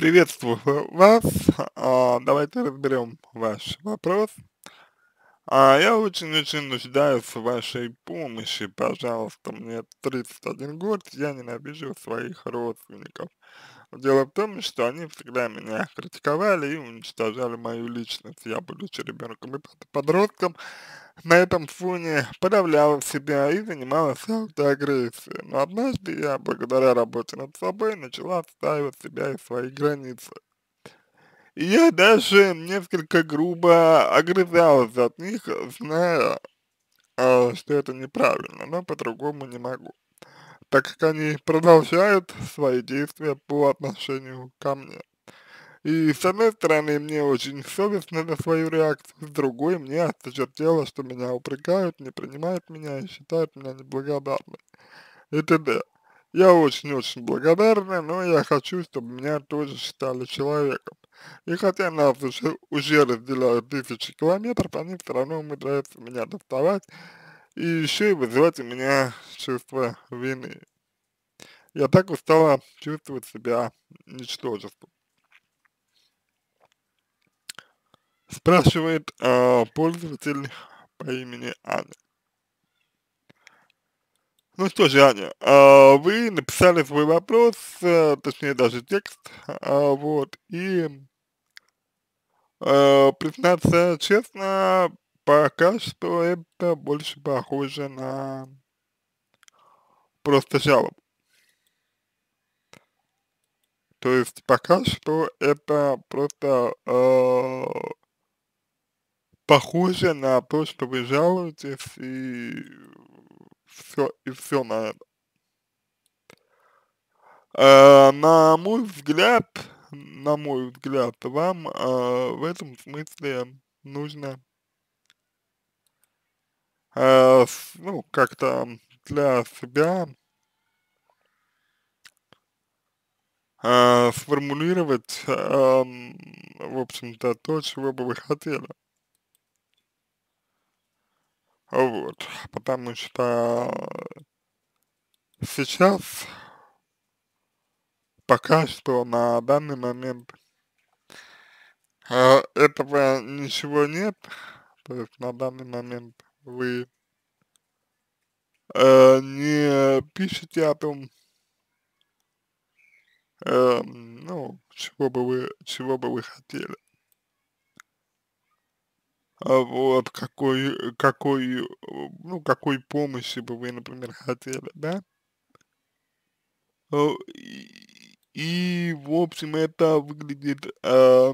Приветствую вас. А, давайте разберем ваш вопрос. А, я очень-очень нуждаюсь в вашей помощи. Пожалуйста, мне 31 год, я ненавижу своих родственников. Дело в том, что они всегда меня критиковали и уничтожали мою личность. Я, будучи ребенком и подростком, на этом фоне подавляла себя и занималась автоагрессией. Но однажды я, благодаря работе над собой, начала отстаивать себя и свои границы. И я даже несколько грубо огрызалась от них, зная, э, что это неправильно, но по-другому не могу, так как они продолжают свои действия по отношению ко мне. И с одной стороны, мне очень совестно за свою реакцию, с другой, мне осточертело, что меня упрекают, не принимают меня и считают меня неблагодарным. И т.д. Я очень-очень благодарна, но я хочу, чтобы меня тоже считали человеком. И хотя нас уже, уже разделяют тысячи километров, они все равно умудряются меня доставать и еще и вызывать у меня чувство вины. Я так устала чувствовать себя ничтожеством. Спрашивает э, пользователь по имени Аня. Ну что же, Аня, э, вы написали свой вопрос, э, точнее даже текст, э, вот, и э, признаться честно, пока что это больше похоже на просто жалобу. То есть пока что это просто э, похоже на то, что вы жалуетесь, и все, и все на это. Э, на мой взгляд, на мой взгляд, вам э, в этом смысле нужно э, ну, как-то для себя э, сформулировать, э, в общем-то, то, чего бы вы хотели. Вот, потому что сейчас пока что на данный момент э, этого ничего нет, то есть на данный момент вы э, не пишете о том, э, ну, чего бы вы, чего бы вы хотели. А вот какой, какой, э, ну, какой помощи бы вы, например, хотели, да? Э, и, и в общем, это выглядит э,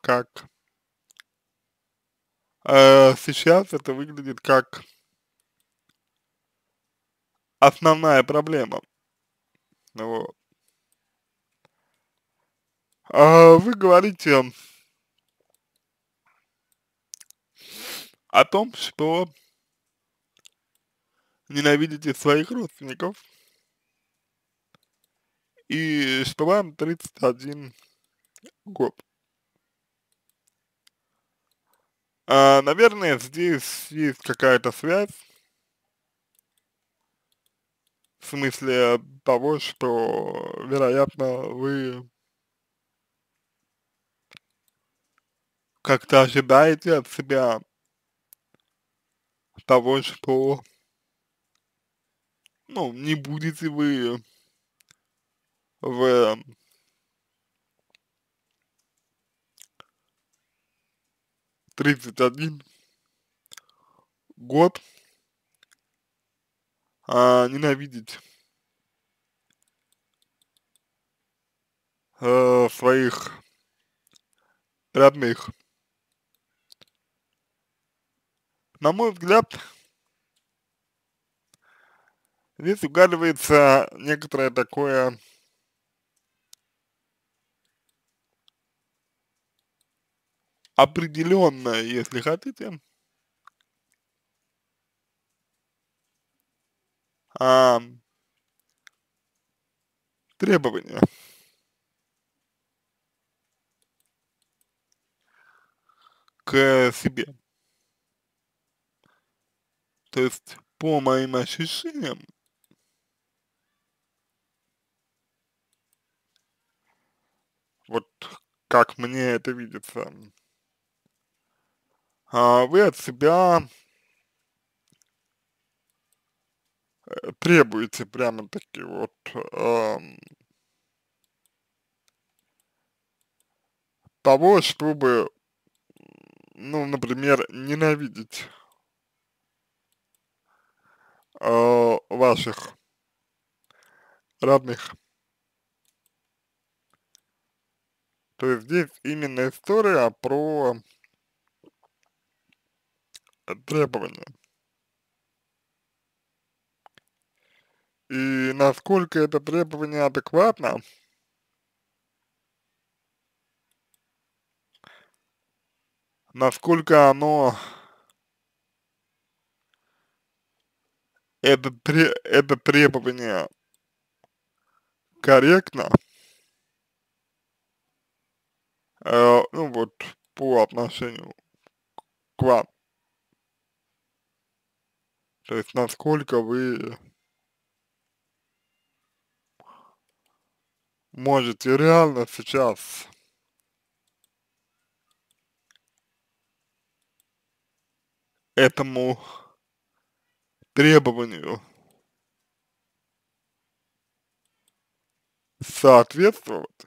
как... Э, сейчас это выглядит как основная проблема. Вот. Э, вы говорите о том, что ненавидите своих родственников и что вам 31 год. А, наверное, здесь есть какая-то связь в смысле того, что, вероятно, вы как-то ожидаете от себя того, что ну, не будете вы в тридцать один год а, ненавидеть э, своих родных. На мой взгляд, здесь угадывается некоторое такое определенное, если хотите, а, требования. к себе. То есть, по моим ощущениям, вот как мне это видится, а, вы от себя э, требуете прямо-таки вот э, того, чтобы, ну, например, ненавидеть э, ваших родных. То есть здесь именно история про требования. И насколько это требование адекватно, насколько оно это, пре, это требование корректно, э, ну вот, по отношению к вам. То есть, насколько вы можете реально сейчас этому требованию соответствовать,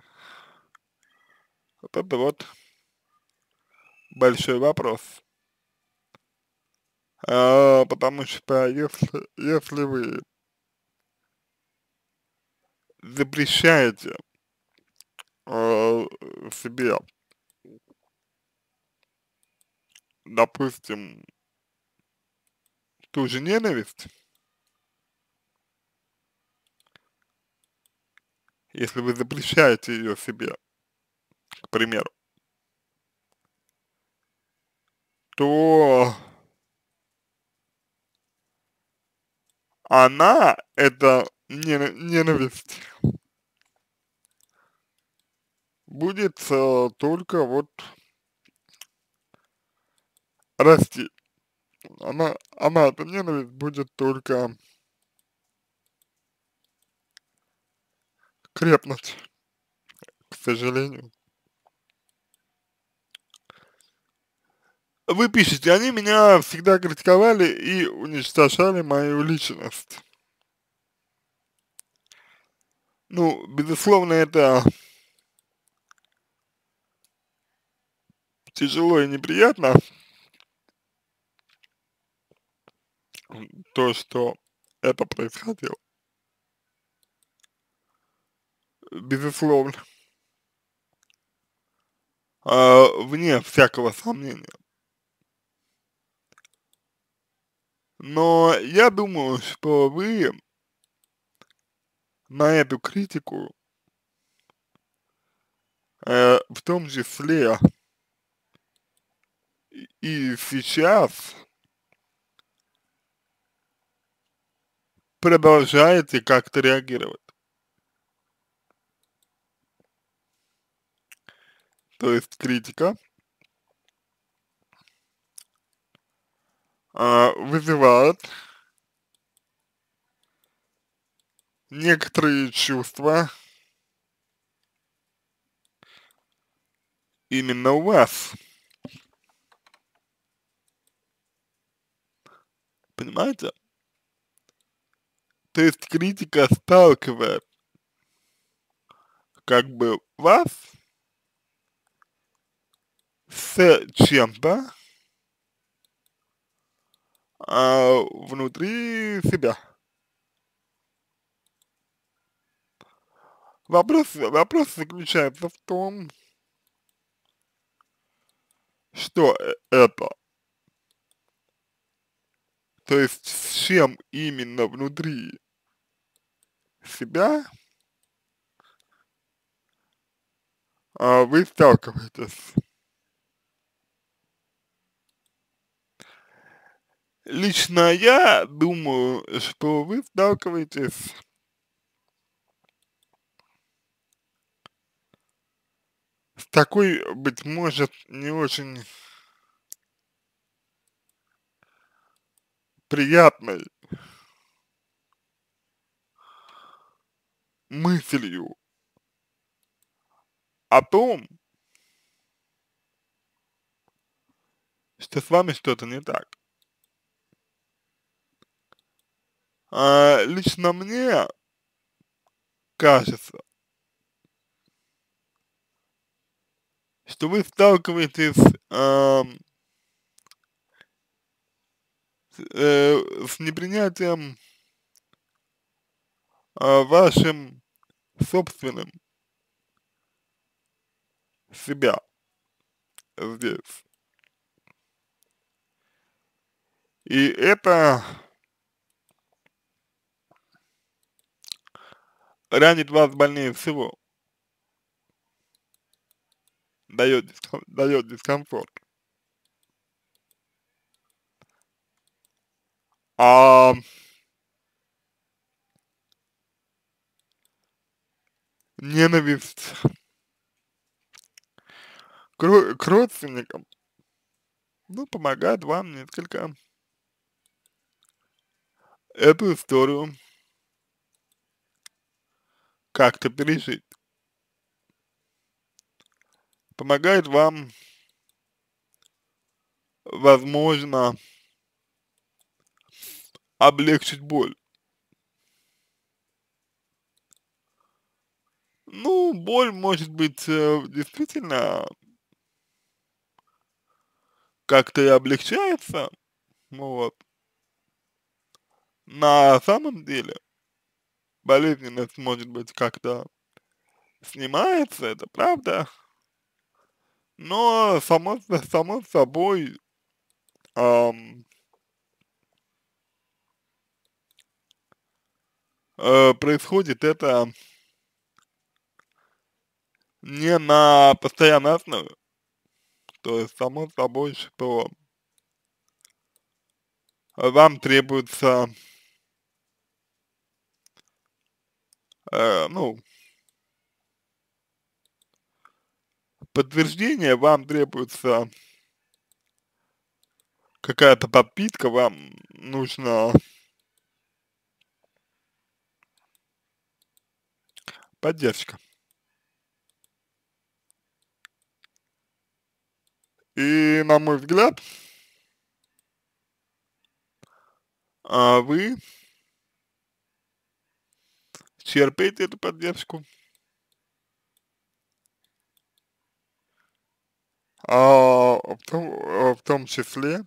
вот это вот большой вопрос. А, потому что если, если вы запрещаете э, себе, допустим, ту же ненависть, если вы запрещаете ее себе, к примеру, то она – это ненависть. Будет э, только вот расти она, она, эта ненависть будет только крепнуть, к сожалению. Вы пишете, они меня всегда критиковали и уничтожали мою личность. Ну, безусловно, это тяжело и неприятно, то, что это происходило. Безусловно. А, вне всякого сомнения. Но я думаю, что вы на эту критику э, в том числе и сейчас продолжаете как-то реагировать. То есть критика а, вызывает некоторые чувства именно у вас. Понимаете? То есть критика сталкивает как бы вас с чем-то а, внутри себя. Вопрос, вопрос заключается в том, что это, то есть с чем именно внутри себя а, вы сталкиваетесь. Лично я думаю, что вы сталкиваетесь с такой, быть может, не очень приятной мыслью о том, что с вами что-то не так. А, лично мне кажется, что вы сталкиваетесь а, с, э, с непринятием а, вашим собственным себя здесь. И это ранит вас больнее всего. Дает, дает дискомфорт. Um... ненависть к, к родственникам, ну, помогает вам несколько эту историю как-то пережить. Помогает вам, возможно, облегчить боль. боль может быть э, действительно как-то и облегчается, вот. На самом деле болезненность может быть как-то снимается, это правда, но само, само собой эм, э, происходит это не на постоянной основе, то есть само собой, что вам требуется, э, ну, подтверждение, вам требуется какая-то подпитка, вам нужно поддержка. И, на мой взгляд, а вы черпаете эту поддержку. А, в, том, а в том числе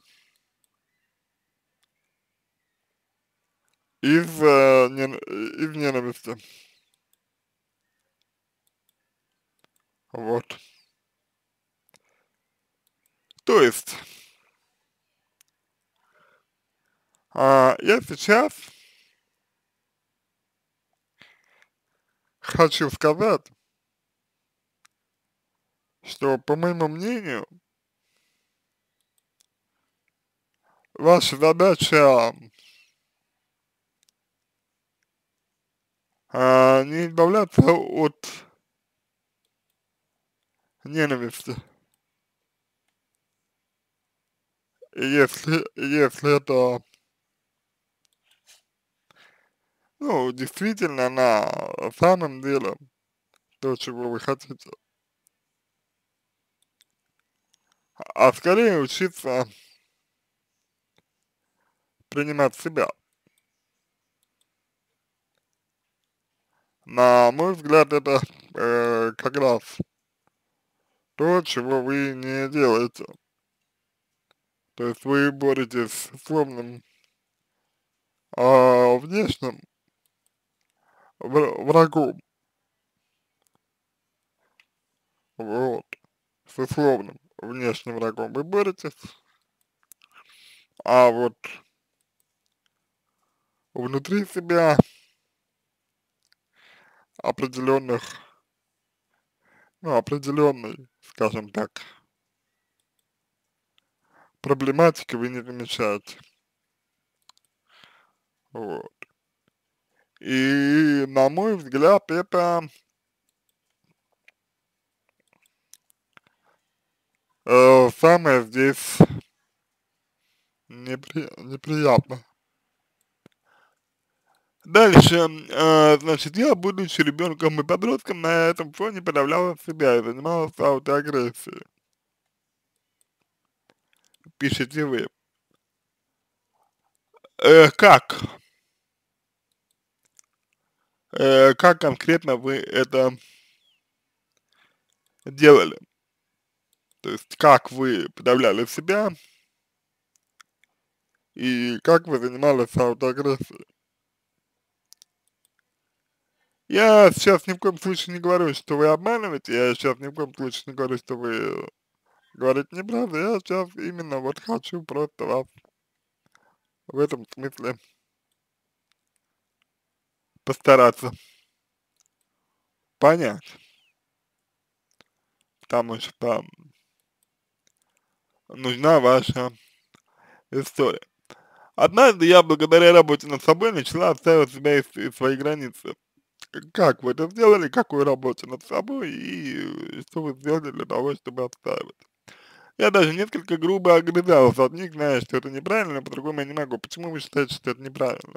из, э, из ненависти. Вот. То есть, а, я сейчас хочу сказать, что, по моему мнению, ваша задача а, не избавляться от ненависти. если, если это, ну, действительно на самом деле то, чего вы хотите. А скорее учиться принимать себя. На мой взгляд, это э, как раз то, чего вы не делаете. То есть вы боретесь с условным а, внешним врагом. Вот. С условным внешним врагом вы боретесь. А вот внутри себя определенных, ну, определенной, скажем так, проблематики вы не замечаете. Вот. И, на мой взгляд, это э, самое здесь непри, неприятно. Дальше, э, значит, я, будучи ребенком и подростком, на этом фоне подавляла себя и занималась аутоагрессией пишите вы. Э, как? Э, как конкретно вы это делали? То есть, как вы подавляли себя и как вы занимались аутоагрессией? Я сейчас ни в коем случае не говорю, что вы обманываете, я сейчас ни в коем случае не говорю, что вы говорит неправду, я сейчас именно вот хочу просто вас в этом смысле постараться понять, потому что нужна ваша история. Однажды я благодаря работе над собой начала отстаивать себя из, из своей границы. Как вы это сделали, какую работу над собой и что вы сделали для того, чтобы отстаивать? Я даже несколько грубо огрызался от них, зная, что это неправильно, по-другому я не могу. Почему вы считаете, что это неправильно?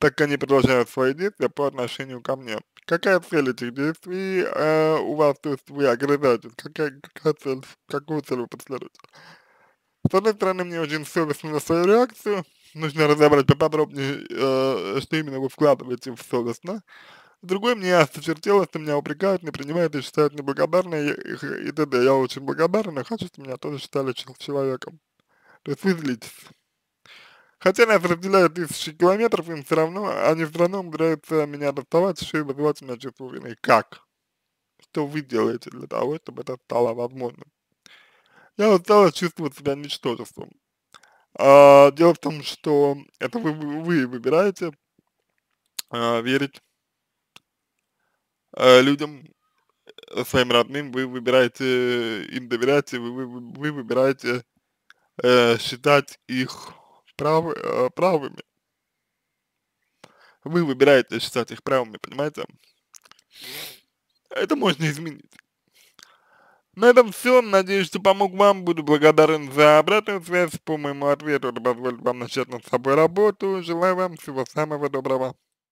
Так как они продолжают свои действия по отношению ко мне. Какая цель этих действий э, у вас, то есть вы огрызаетесь? Какая, какая цель, какую цель вы преследуете? С одной стороны, мне очень совестно на свою реакцию. Нужно разобрать поподробнее, э, что именно вы вкладываете в совестно. Другой мне осточертелось, на меня упрекают, не принимают и считают неблагодарной и, и т.д. Я очень благодарен, но хочу, чтобы меня тоже считали человеком. То есть вы злитесь. Хотя нас разделяют тысячи километров, им все равно, они все равно умудряются меня доставать, еще и вызывать меня чувство вины. Как? Что вы делаете для того, чтобы это стало возможным? Я устала чувствовать себя ничтожеством. А, дело в том, что это вы, вы выбираете а, верить Э, людям, э, своим родным, вы выбираете, э, им доверяете, вы, вы, вы выбираете э, считать их прав, э, правыми. Вы выбираете считать их правыми, понимаете? Это можно изменить. На этом все. Надеюсь, что помог вам. Буду благодарен за обратную связь по моему ответу. Это позволит вам начать над собой работу. Желаю вам всего самого доброго.